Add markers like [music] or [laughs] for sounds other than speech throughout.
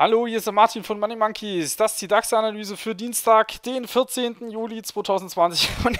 Hallo, hier ist der Martin von Money Monkeys. Das ist die DAX-Analyse für Dienstag, den 14. Juli 2020. [laughs] Und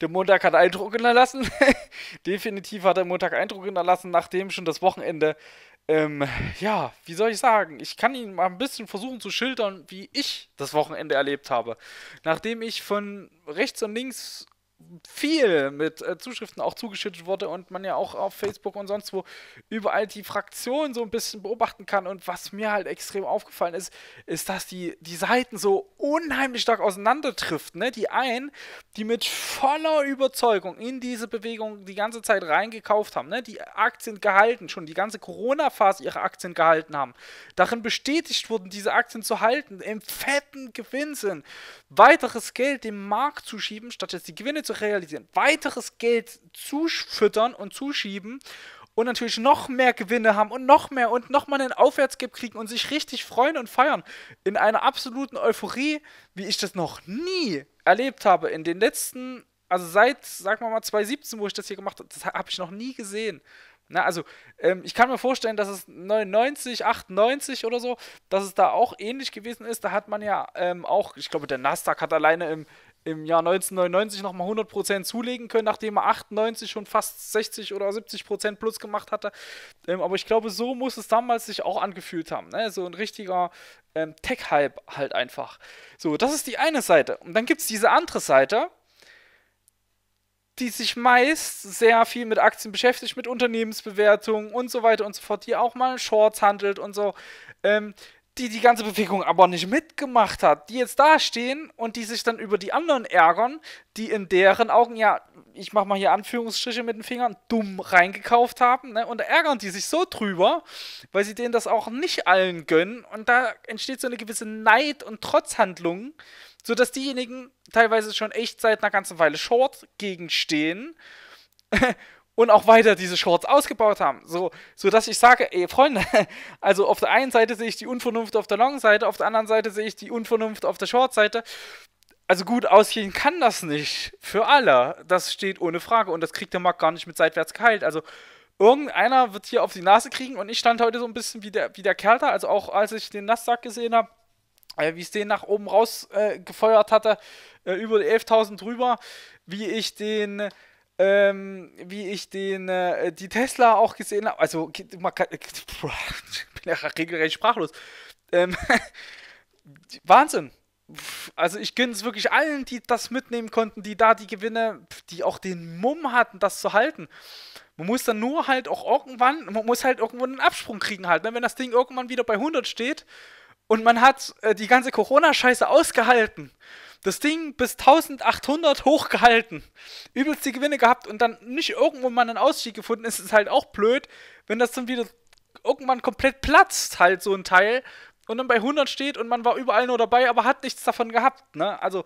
der Montag hat Eindruck hinterlassen. [laughs] Definitiv hat der Montag Eindruck hinterlassen, nachdem schon das Wochenende. Ähm, ja, wie soll ich sagen? Ich kann Ihnen mal ein bisschen versuchen zu schildern, wie ich das Wochenende erlebt habe. Nachdem ich von rechts und links viel mit äh, Zuschriften auch zugeschüttet wurde und man ja auch auf Facebook und sonst wo überall die Fraktionen so ein bisschen beobachten kann. Und was mir halt extrem aufgefallen ist, ist, dass die, die Seiten so unheimlich stark auseinandertrifft. Ne? Die einen, die mit voller Überzeugung in diese Bewegung die ganze Zeit reingekauft haben, ne? die Aktien gehalten, schon die ganze Corona-Phase ihre Aktien gehalten haben, darin bestätigt wurden, diese Aktien zu halten, im fetten Gewinn sind, weiteres Geld dem Markt zu schieben, statt jetzt die Gewinne zu realisieren, weiteres Geld zufüttern und zuschieben und natürlich noch mehr Gewinne haben und noch mehr und noch mal einen Aufwärtsgap kriegen und sich richtig freuen und feiern in einer absoluten Euphorie, wie ich das noch nie erlebt habe in den letzten, also seit, sagen wir mal, 2017, wo ich das hier gemacht habe, das habe ich noch nie gesehen. Na, also, ähm, ich kann mir vorstellen, dass es 99, 98 oder so, dass es da auch ähnlich gewesen ist. Da hat man ja ähm, auch, ich glaube, der Nasdaq hat alleine im, im Jahr 1999 nochmal 100% zulegen können, nachdem er 98 schon fast 60 oder 70% plus gemacht hatte. Ähm, aber ich glaube, so muss es damals sich auch angefühlt haben. Ne? So ein richtiger ähm, Tech-Hype halt einfach. So, das ist die eine Seite. Und dann gibt es diese andere Seite, die sich meist sehr viel mit Aktien beschäftigt, mit Unternehmensbewertungen und so weiter und so fort, die auch mal Shorts handelt und so. Ähm, die die ganze Bewegung aber nicht mitgemacht hat, die jetzt da stehen und die sich dann über die anderen ärgern, die in deren Augen ja, ich mach mal hier Anführungsstriche mit den Fingern, dumm reingekauft haben, ne? Und da ärgern die sich so drüber, weil sie denen das auch nicht allen gönnen und da entsteht so eine gewisse Neid und Trotzhandlung, sodass diejenigen teilweise schon echt seit einer ganzen Weile short gegenstehen [laughs] und auch weiter diese Shorts ausgebaut haben. So, so dass ich sage, ey, Freunde, [laughs] also auf der einen Seite sehe ich die Unvernunft auf der Long-Seite, auf der anderen Seite sehe ich die Unvernunft auf der Short-Seite. Also gut ausgehen kann das nicht für alle. Das steht ohne Frage und das kriegt der Markt gar nicht mit seitwärts geheilt. Also irgendeiner wird hier auf die Nase kriegen und ich stand heute so ein bisschen wie der, wie der Kerl da, also auch als ich den Nasssack gesehen habe, äh, wie es den nach oben rausgefeuert äh, hatte, äh, über die 11.000 drüber, wie ich den ähm, wie ich den, äh, die Tesla auch gesehen habe. Also, äh, [laughs] ich bin ja regelrecht sprachlos. Ähm, [laughs] Wahnsinn. Also ich gönne es wirklich allen, die das mitnehmen konnten, die da die Gewinne, die auch den Mumm hatten, das zu halten. Man muss dann nur halt auch irgendwann, man muss halt irgendwo einen Absprung kriegen halt. Ne? Wenn das Ding irgendwann wieder bei 100 steht und man hat äh, die ganze Corona-Scheiße ausgehalten. Das Ding bis 1800 hochgehalten. Übelst die Gewinne gehabt und dann nicht irgendwo mal einen Ausstieg gefunden. Es ist halt auch blöd, wenn das dann wieder irgendwann komplett platzt, halt so ein Teil. Und dann bei 100 steht und man war überall nur dabei, aber hat nichts davon gehabt. Ne? Also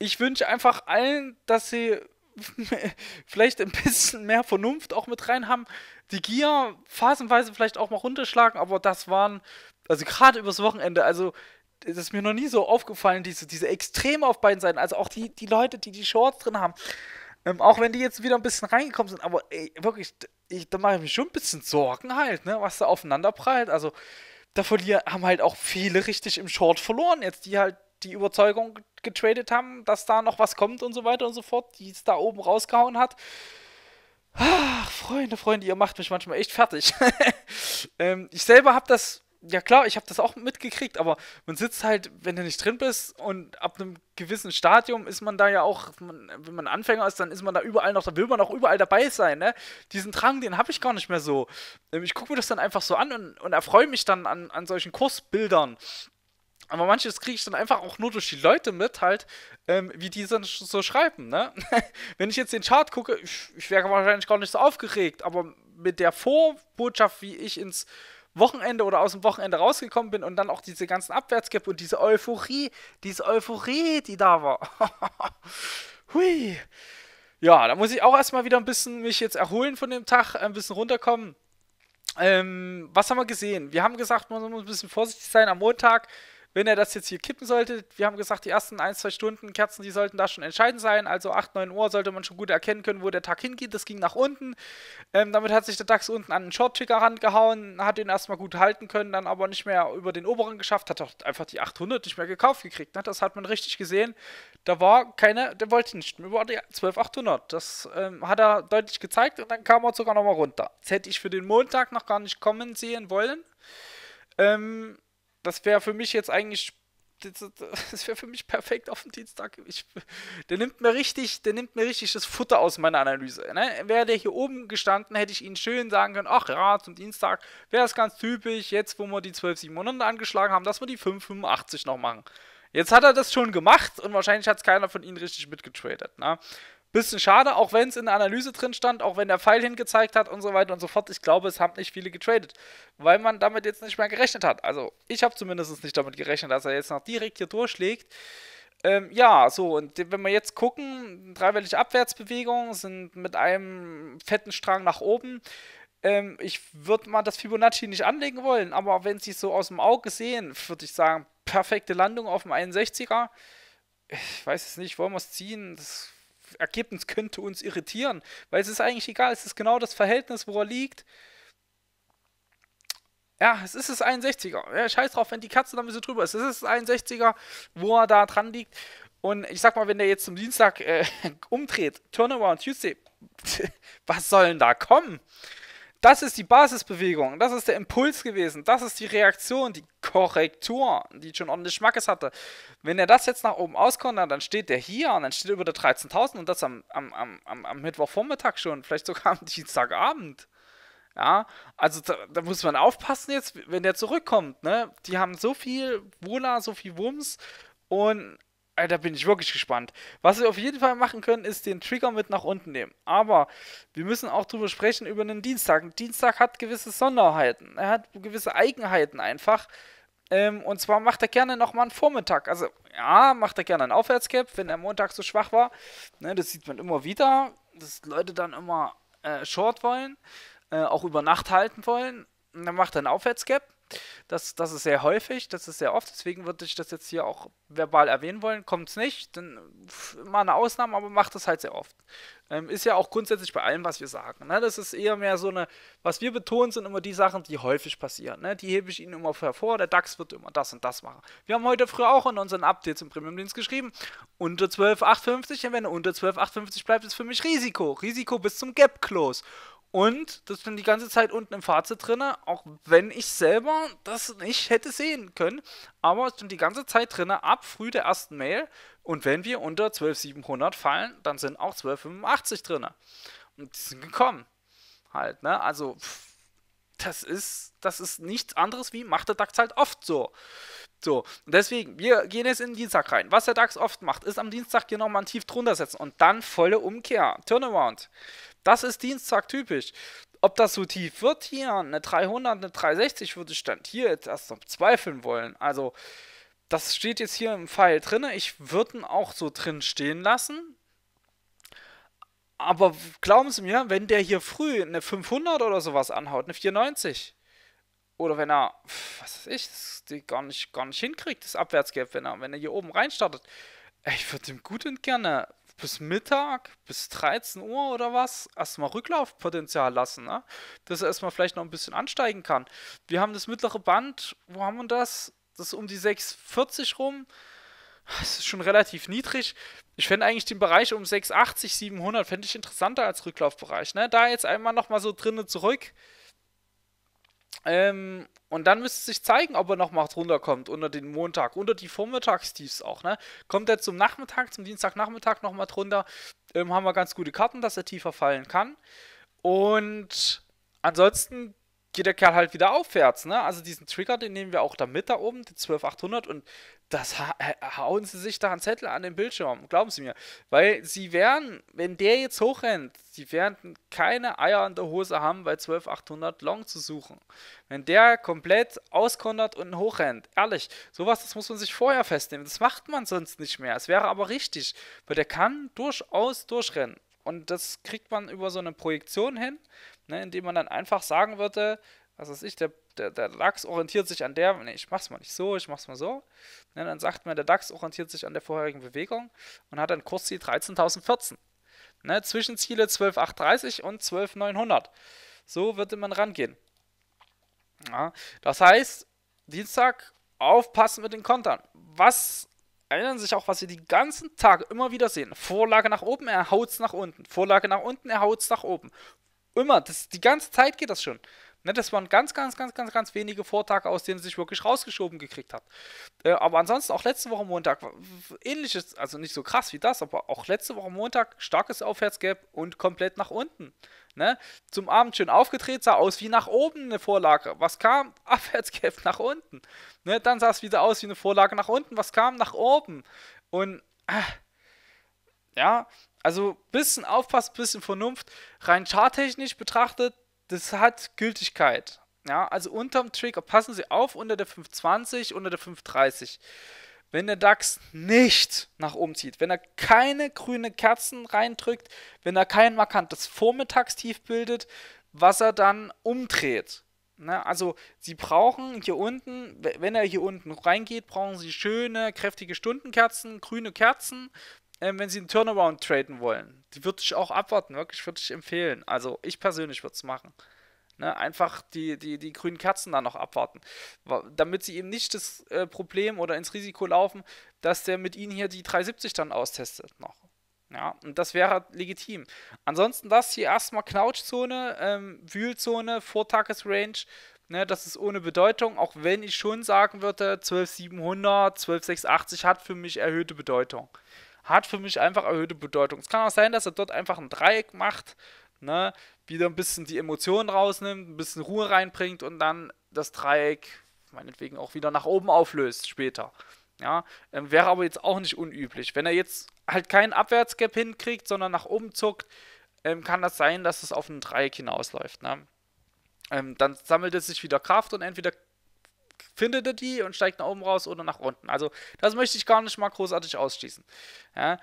ich wünsche einfach allen, dass sie [laughs] vielleicht ein bisschen mehr Vernunft auch mit rein haben, die Gier phasenweise vielleicht auch mal runterschlagen, aber das waren, also gerade übers Wochenende, also das ist mir noch nie so aufgefallen, diese, diese Extreme auf beiden Seiten, also auch die, die Leute, die die Shorts drin haben, ähm, auch wenn die jetzt wieder ein bisschen reingekommen sind, aber ey, wirklich, ich, da mache ich mir schon ein bisschen Sorgen halt, ne, was da aufeinander prallt, also da haben halt auch viele richtig im Short verloren jetzt, die halt die Überzeugung getradet haben, dass da noch was kommt und so weiter und so fort, die es da oben rausgehauen hat. Ach, Freunde, Freunde, ihr macht mich manchmal echt fertig. [laughs] ähm, ich selber habe das, ja klar, ich habe das auch mitgekriegt, aber man sitzt halt, wenn du nicht drin bist und ab einem gewissen Stadium ist man da ja auch, man, wenn man Anfänger ist, dann ist man da überall noch, da will man auch überall dabei sein. Ne? Diesen Drang, den habe ich gar nicht mehr so. Ähm, ich gucke mir das dann einfach so an und, und erfreue mich dann an, an solchen Kursbildern. Aber manches kriege ich dann einfach auch nur durch die Leute mit, halt, ähm, wie die dann so schreiben, ne? [laughs] Wenn ich jetzt den Chart gucke, ich, ich wäre wahrscheinlich gar nicht so aufgeregt, aber mit der Vorbotschaft, wie ich ins Wochenende oder aus dem Wochenende rausgekommen bin und dann auch diese ganzen Abwärtsgap und diese Euphorie, diese Euphorie, die da war. [laughs] Hui. Ja, da muss ich auch erstmal wieder ein bisschen mich jetzt erholen von dem Tag, ein bisschen runterkommen. Ähm, was haben wir gesehen? Wir haben gesagt, man muss ein bisschen vorsichtig sein am Montag wenn er das jetzt hier kippen sollte, wir haben gesagt, die ersten ein, zwei Stunden Kerzen, die sollten da schon entscheidend sein. Also 8, 9 Uhr sollte man schon gut erkennen können, wo der Tag hingeht. Das ging nach unten. Ähm, damit hat sich der DAX unten an den Short-Ticker rangehauen, hat den erstmal gut halten können, dann aber nicht mehr über den oberen geschafft, hat auch einfach die 800 nicht mehr gekauft gekriegt. Ne? Das hat man richtig gesehen. Da war keine, der wollte nicht mehr über die 12800. Das ähm, hat er deutlich gezeigt und dann kam er sogar nochmal runter. Das hätte ich für den Montag noch gar nicht kommen sehen wollen. Ähm, das wäre für mich jetzt eigentlich das wäre für mich perfekt auf dem Dienstag. Ich, der nimmt mir richtig, der nimmt mir richtig das Futter aus meiner Analyse. Ne? Wäre der hier oben gestanden, hätte ich ihn schön sagen können, ach ja, zum Dienstag wäre es ganz typisch, jetzt wo wir die 12,700 angeschlagen haben, dass wir die 5,85 noch machen. Jetzt hat er das schon gemacht und wahrscheinlich hat es keiner von ihnen richtig mitgetradet. Ne? Bisschen schade, auch wenn es in der Analyse drin stand, auch wenn der Pfeil hingezeigt hat und so weiter und so fort. Ich glaube, es haben nicht viele getradet, weil man damit jetzt nicht mehr gerechnet hat. Also ich habe zumindest nicht damit gerechnet, dass er jetzt noch direkt hier durchschlägt. Ähm, ja, so, und wenn wir jetzt gucken, dreiwellige Abwärtsbewegungen sind mit einem fetten Strang nach oben. Ähm, ich würde mal das Fibonacci nicht anlegen wollen, aber wenn sie es so aus dem Auge sehen, würde ich sagen, perfekte Landung auf dem 61er. Ich weiß es nicht, wollen wir es ziehen? Das Ergebnis könnte uns irritieren, weil es ist eigentlich egal, es ist genau das Verhältnis, wo er liegt. Ja, es ist das 61er. Ja, scheiß drauf, wenn die Katze dann ein bisschen drüber ist. Es ist das 61er, wo er da dran liegt. Und ich sag mal, wenn der jetzt zum Dienstag äh, [laughs] umdreht, Turnaround Tuesday, [laughs] was soll denn da kommen? Das ist die Basisbewegung, das ist der Impuls gewesen, das ist die Reaktion, die Korrektur, die John ordentlich Schmackes hatte. Wenn er das jetzt nach oben auskommt, dann steht der hier und dann steht er über der 13.000 und das am, am, am, am Mittwochvormittag schon, vielleicht sogar am Dienstagabend. Ja, also da, da, muss man aufpassen jetzt, wenn der zurückkommt, ne? Die haben so viel Wohler, so viel Wumms und Alter, bin ich wirklich gespannt. Was wir auf jeden Fall machen können, ist den Trigger mit nach unten nehmen. Aber wir müssen auch drüber sprechen über einen Dienstag. Ein Dienstag hat gewisse Sonderheiten. Er hat gewisse Eigenheiten einfach. Ähm, und zwar macht er gerne nochmal einen Vormittag. Also, ja, macht er gerne einen Aufwärtscap, wenn er Montag so schwach war. Ne, das sieht man immer wieder, dass Leute dann immer äh, short wollen, äh, auch über Nacht halten wollen. Und dann macht er einen Aufwärtscap das, das ist sehr häufig, das ist sehr oft, deswegen würde ich das jetzt hier auch verbal erwähnen wollen. Kommt es nicht, dann mal eine Ausnahme, aber macht das halt sehr oft. Ähm, ist ja auch grundsätzlich bei allem, was wir sagen. Ne? Das ist eher mehr so eine, was wir betonen, sind immer die Sachen, die häufig passieren. Ne? Die hebe ich Ihnen immer hervor, der DAX wird immer das und das machen. Wir haben heute früh auch in unseren Updates im Premium-Dienst geschrieben, unter 12,850, wenn er unter 12,850 bleibt, ist für mich Risiko. Risiko bis zum Gap-Close. Und das bin die ganze Zeit unten im Fazit drin, auch wenn ich selber das nicht hätte sehen können. Aber es bin die ganze Zeit drin, ab früh der ersten Mail. Und wenn wir unter 12700 fallen, dann sind auch 1285 drin. Und die sind gekommen. Halt, ne? Also, pff, das ist, das ist nichts anderes wie macht der DAX halt oft so. So, und deswegen, wir gehen jetzt in den Dienstag rein. Was der DAX oft macht, ist am Dienstag hier genau nochmal ein Tief drunter setzen und dann volle Umkehr. Turnaround. Das ist Dienstag typisch. Ob das so tief wird hier, eine 300, eine 360, würde ich dann hier jetzt erst noch zweifeln wollen. Also, das steht jetzt hier im Pfeil drin. Ich würde ihn auch so drin stehen lassen. Aber glauben Sie mir, wenn der hier früh eine 500 oder sowas anhaut, eine 490, oder wenn er, was weiß ich, das gar nicht, gar nicht hinkriegt, das Abwärtsgap, wenn er, wenn er hier oben rein startet, ich würde ihm gut und gerne bis Mittag, bis 13 Uhr oder was, erstmal Rücklaufpotenzial lassen, ne? dass er erstmal vielleicht noch ein bisschen ansteigen kann. Wir haben das mittlere Band, wo haben wir das? Das ist um die 6,40 rum. Das ist schon relativ niedrig. Ich fände eigentlich den Bereich um 680, 700 fände ich interessanter als Rücklaufbereich. Ne? Da jetzt einmal nochmal so drinnen zurück. Ähm, und dann müsste sich zeigen, ob er nochmal runterkommt unter den Montag, unter die Vormittagstiefs auch. Ne? Kommt er zum Nachmittag, zum Dienstagnachmittag nochmal drunter, ähm, haben wir ganz gute Karten, dass er tiefer fallen kann. Und ansonsten geht der Kerl halt wieder aufwärts. Ne? Also diesen Trigger, den nehmen wir auch da mit da oben, die 12800 und das äh, hauen sie sich da einen Zettel an den Bildschirm, glauben Sie mir. Weil sie werden, wenn der jetzt hochrennt, sie werden keine Eier in der Hose haben, bei 12800 Long zu suchen. Wenn der komplett auskontert und hochrennt, ehrlich, sowas, das muss man sich vorher festnehmen. Das macht man sonst nicht mehr. Es wäre aber richtig, weil der kann durchaus durchrennen. Und das kriegt man über so eine Projektion hin, ne, indem man dann einfach sagen würde, was weiß ich, der, der, der DAX orientiert sich an der, nee, ich mach's mal nicht so, ich mach's mal so. Und ne, dann sagt man, der DAX orientiert sich an der vorherigen Bewegung und hat ein Kursziel 13.014. Ne, Zwischenziele 12.830 und 12.900. So würde man rangehen. Ja, das heißt, Dienstag aufpassen mit den Kontern. Was erinnern sich auch, was wir die ganzen Tage immer wieder sehen. Vorlage nach oben, er haut's nach unten. Vorlage nach unten, er haut's nach oben. Immer, das, die ganze Zeit geht das schon. Ne, das waren ganz, ganz, ganz, ganz, ganz wenige Vortage, aus denen er sich wirklich rausgeschoben gekriegt hat. Äh, aber ansonsten auch letzte Woche Montag ähnliches, also nicht so krass wie das, aber auch letzte Woche Montag starkes Aufwärtsgap und komplett nach unten. Ne? Zum Abend schön aufgedreht, sah aus wie nach oben eine Vorlage. Was kam? Abwärtsgap [laughs] nach unten. Ne? Dann sah es wieder aus wie eine Vorlage nach unten. Was kam? Nach oben. Und äh, ja, also bisschen aufpassen, bisschen Vernunft. Rein charttechnisch betrachtet das hat Gültigkeit. Ja, also unterm Trigger, passen Sie auf, unter der 520, unter der 530. Wenn der DAX nicht nach oben zieht, wenn er keine grünen Kerzen reindrückt, wenn er kein markantes Vormittagstief bildet, was er dann umdreht. Ne? Also Sie brauchen hier unten, wenn er hier unten reingeht, brauchen Sie schöne, kräftige Stundenkerzen, grüne Kerzen, ähm, wenn sie einen Turnaround traden wollen. Die würde ich auch abwarten, wirklich würde ich empfehlen. Also ich persönlich würde es machen. Ne, einfach die, die, die grünen Kerzen da noch abwarten. Damit sie eben nicht das äh, Problem oder ins Risiko laufen, dass der mit ihnen hier die 370 dann austestet noch. Ja, und das wäre halt legitim. Ansonsten das hier erstmal Knautschzone, ähm, Wühlzone, Vortagesrange. Ne, das ist ohne Bedeutung, auch wenn ich schon sagen würde, 12700, 12680 hat für mich erhöhte Bedeutung hat für mich einfach erhöhte Bedeutung. Es kann auch sein, dass er dort einfach ein Dreieck macht, ne, wieder ein bisschen die Emotionen rausnimmt, ein bisschen Ruhe reinbringt und dann das Dreieck meinetwegen auch wieder nach oben auflöst später. Ja, ähm, wäre aber jetzt auch nicht unüblich. Wenn er jetzt halt keinen Abwärtsgap hinkriegt, sondern nach oben zuckt, ähm, kann das sein, dass es auf ein Dreieck hinausläuft. Ne? Ähm, dann sammelt es sich wieder Kraft und entweder findet er die und steigt nach oben raus oder nach unten. Also das möchte ich gar nicht mal großartig ausschließen. Ja.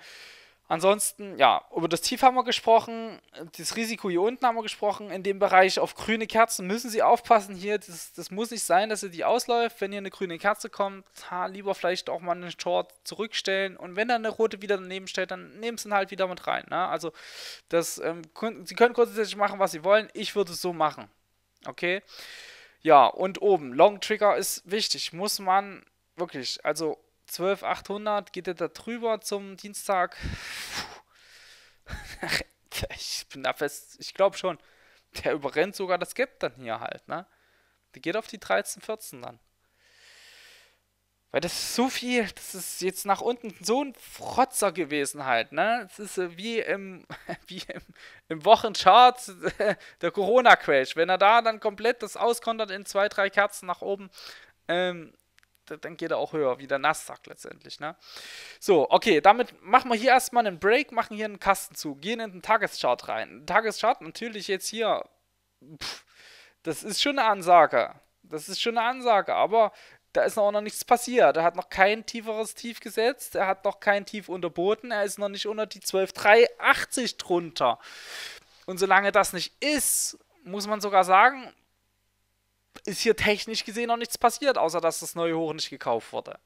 Ansonsten, ja, über das Tief haben wir gesprochen, das Risiko hier unten haben wir gesprochen, in dem Bereich auf grüne Kerzen müssen Sie aufpassen hier, das, das muss nicht sein, dass ihr die ausläuft, wenn hier eine grüne Kerze kommt, ha, lieber vielleicht auch mal einen Short zurückstellen und wenn dann eine rote wieder daneben stellt, dann nehmen Sie ihn halt wieder mit rein, ne? also das, ähm, Sie können grundsätzlich machen, was Sie wollen, ich würde es so machen, okay? Okay. Ja, und oben, Long Trigger ist wichtig, muss man wirklich, also 12800 geht er da drüber zum Dienstag. [laughs] ich bin da fest, ich glaube schon, der überrennt sogar das Gap dann hier halt, ne? Der geht auf die 13, 14 dann. Weil das ist so viel, das ist jetzt nach unten so ein Frotzer gewesen halt, ne? Es ist äh, wie im, [laughs] wie im, im Wochenchart [laughs] der Corona-Crash. Wenn er da dann komplett das auskontert in zwei, drei Kerzen nach oben, ähm, dann geht er auch höher, wie der Nasdaq letztendlich. Ne? So, okay, damit machen wir hier erstmal einen Break, machen hier einen Kasten zu, gehen in den Tageschart rein. Tageschart natürlich jetzt hier, pff, das ist schon eine Ansage. Das ist schon eine Ansage, aber da ist noch, noch nichts passiert. Er hat noch kein tieferes Tief gesetzt, er hat noch kein Tief unterboten, er ist noch nicht unter die 12,380 drunter. Und solange das nicht ist, muss man sogar sagen, ist hier technisch gesehen noch nichts passiert, außer dass das neue Hoch nicht gekauft wurde.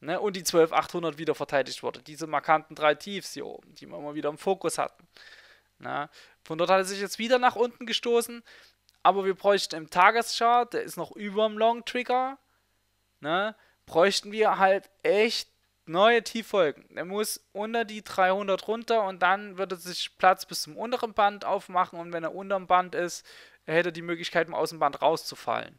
Ne? Und die 12,800 wieder verteidigt wurde. Diese markanten drei Tiefs hier oben, die wir immer wieder im Fokus hatten. Ne? Von dort hat er sich jetzt wieder nach unten gestoßen. Aber wir bräuchten im Tageschart, der ist noch über dem Long Trigger, ne, bräuchten wir halt echt neue Tieffolgen. Er muss unter die 300 runter und dann würde sich Platz bis zum unteren Band aufmachen und wenn er unterm Band ist, hätte er die Möglichkeit, im Außenband rauszufallen.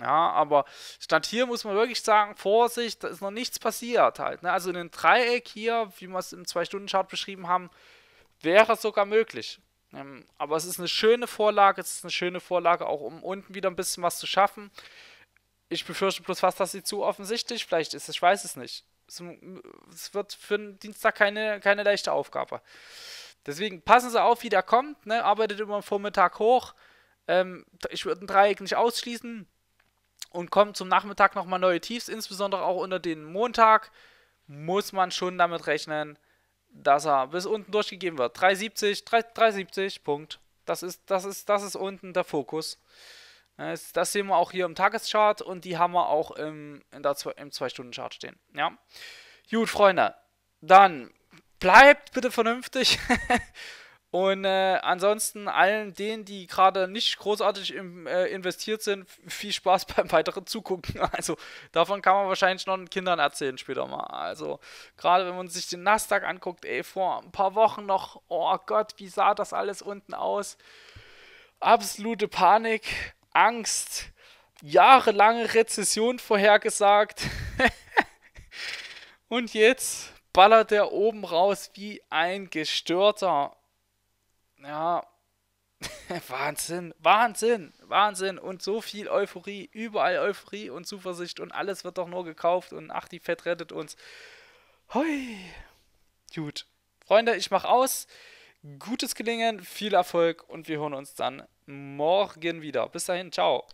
Ja, aber statt hier muss man wirklich sagen, Vorsicht, da ist noch nichts passiert halt. Ne? Also in einem Dreieck hier, wie wir es im 2-Stunden-Chart beschrieben haben, wäre es sogar möglich. Ähm, aber es ist eine schöne Vorlage, es ist eine schöne Vorlage auch, um unten wieder ein bisschen was zu schaffen ich befürchte bloß fast, dass sie zu offensichtlich vielleicht ist. Ich weiß es nicht. Es, wird für einen Dienstag keine, keine leichte Aufgabe. Deswegen passen Sie auf, wie der kommt. Ne? Arbeitet immer am Vormittag hoch. Ähm, ich würde ein Dreieck nicht ausschließen. Und kommt zum Nachmittag nochmal neue Tiefs. Insbesondere auch unter den Montag muss man schon damit rechnen, dass er bis unten durchgegeben wird. 370, 370, Punkt. Das ist, das ist, das ist unten der Fokus. Das sehen wir auch hier im Tageschart und die haben wir auch im, im 2-Stunden-Chart stehen. Ja? Gut, Freunde, dann bleibt bitte vernünftig. [laughs] und äh, ansonsten allen denen, die gerade nicht großartig im, äh, investiert sind, viel Spaß [laughs] beim weiteren Zugucken. Also davon kann man wahrscheinlich noch den Kindern erzählen später mal. Also gerade wenn man sich den Nasdaq anguckt, ey, vor ein paar Wochen noch, oh Gott, wie sah das alles unten aus? Absolute Panik. Angst, jahrelange Rezession vorhergesagt. [laughs] Und jetzt ballert er oben raus wie ein Gestörter. Ja, [laughs] Wahnsinn, Wahnsinn, Wahnsinn und so viel Euphorie, überall Euphorie und Zuversicht und alles wird doch nur gekauft und ach, die Fett rettet uns. Hoi. Gut. Freunde, ich mach aus. Gutes Gelingen, viel Erfolg und wir hören uns dann morgen wieder. Bis dahin, ciao.